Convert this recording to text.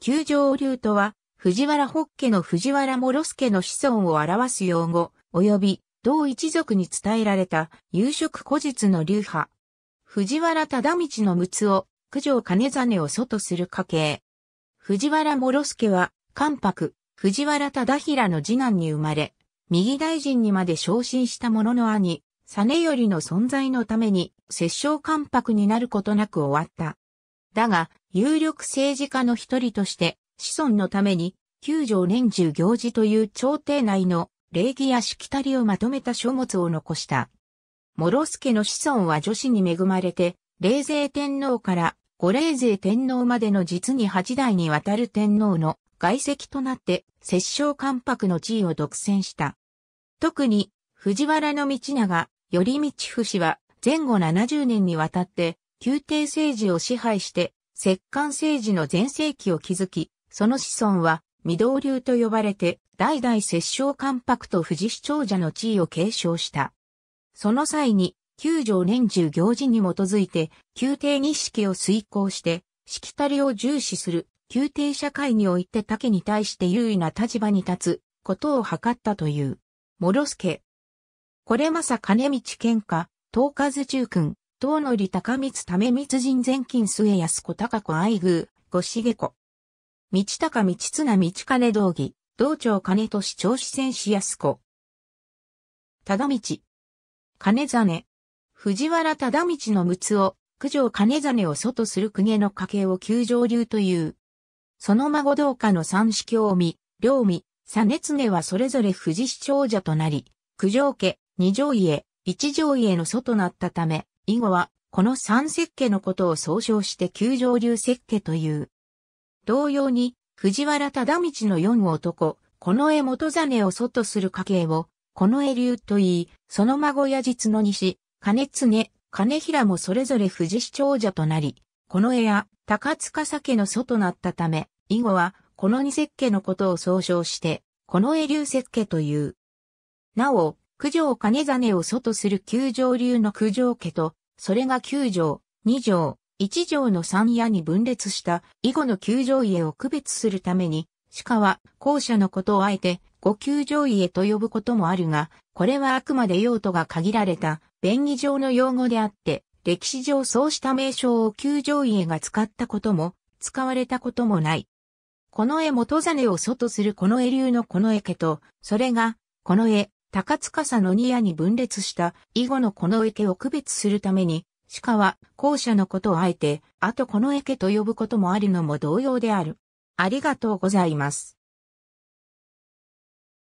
九条竜とは、藤原北家の藤原諸助の子孫を表す用語、及び、同一族に伝えられた、夕食古実の流派。藤原忠道の陸奥、九条金実を祖とする家系。藤原諸助は、関白、藤原忠平の次男に生まれ、右大臣にまで昇進した者の兄、実頼の存在のために、摂政関白になることなく終わった。だが、有力政治家の一人として、子孫のために、九条年中行事という朝廷内の礼儀やしきたりをまとめた書物を残した。諸助の子孫は女子に恵まれて、霊勢天皇から五霊勢天皇までの実に八代にわたる天皇の外籍となって、摂政関白の地位を独占した。特に、藤原道長、頼道不氏は前後70年にわたって、宮廷政治を支配して、摂関政治の前世紀を築き、その子孫は、御堂流と呼ばれて、代々摂政関白と富士市長者の地位を継承した。その際に、九条年中行事に基づいて、宮廷日式を遂行して、しきたりを重視する、宮廷社会において他家に対して優位な立場に立つ、ことを図ったという。諸助。これまさ金道喧嘩、東和中君、東則高光為光人前金末安子高子愛宮、五重子。道高道綱道金道義、道長金都市長子戦士安子。忠道。金真。藤原忠道の陸奥を、九条金真を祖とする公家の家系を九条流という。その孫同家の三子教美、両美、実常はそれぞれ富士市長者となり、九条家、二条家、一条家の祖となったため、以後は、この三石家のことを総称して九条流石家という。同様に、藤原忠道の四男、この絵元真を祖とする家系を、この絵流と言い、その孫や実の西、金常、金平もそれぞれ藤氏市長者となり、この絵や高塚酒の祖となったため、以後は、この二石家のことを総称して、この絵流石家という。なお、九条金真を祖とする九条流の九条家と、それが九条、二条、一条の三夜に分裂した以後の九条家を区別するために、鹿は後者のことをあえて五九条家と呼ぶこともあるが、これはあくまで用途が限られた便宜上の用語であって、歴史上そうした名称を九条家が使ったことも、使われたこともない。この絵元真を祖とするこの絵流のこの絵家と、それが、この絵、高司のニアに分裂した以後のこの池を区別するために、鹿は後者のことをあえて、あとこの池と呼ぶこともあるのも同様である。ありがとうございます。